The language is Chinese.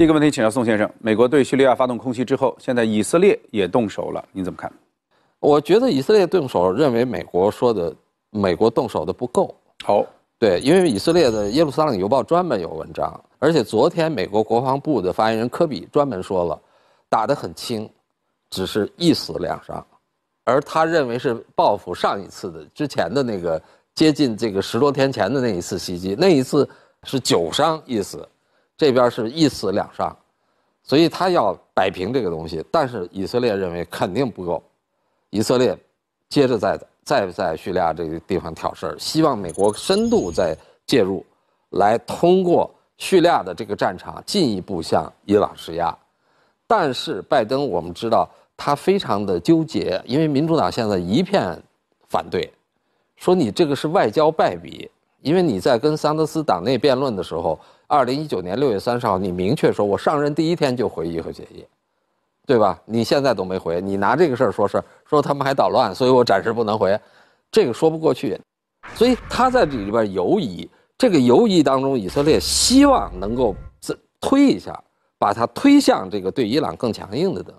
第一个问题，请教宋先生，美国对叙利亚发动空袭之后，现在以色列也动手了，你怎么看？我觉得以色列动手，认为美国说的美国动手的不够。好，对，因为以色列的《耶路撒冷邮报》专门有文章，而且昨天美国国防部的发言人科比专门说了，打得很轻，只是一死两伤，而他认为是报复上一次的之前的那个接近这个十多天前的那一次袭击，那一次是九伤一死。这边是一死两伤，所以他要摆平这个东西，但是以色列认为肯定不够，以色列接着再再在叙利亚这个地方挑事儿，希望美国深度再介入，来通过叙利亚的这个战场进一步向伊朗施压，但是拜登我们知道他非常的纠结，因为民主党现在一片反对，说你这个是外交败笔。因为你在跟桑德斯党内辩论的时候，二零一九年六月三十号，你明确说，我上任第一天就回伊核协议，对吧？你现在都没回，你拿这个事儿说事儿，说他们还捣乱，所以我暂时不能回，这个说不过去。所以他在这里边犹疑，这个犹疑当中，以色列希望能够推一下，把它推向这个对伊朗更强硬的等。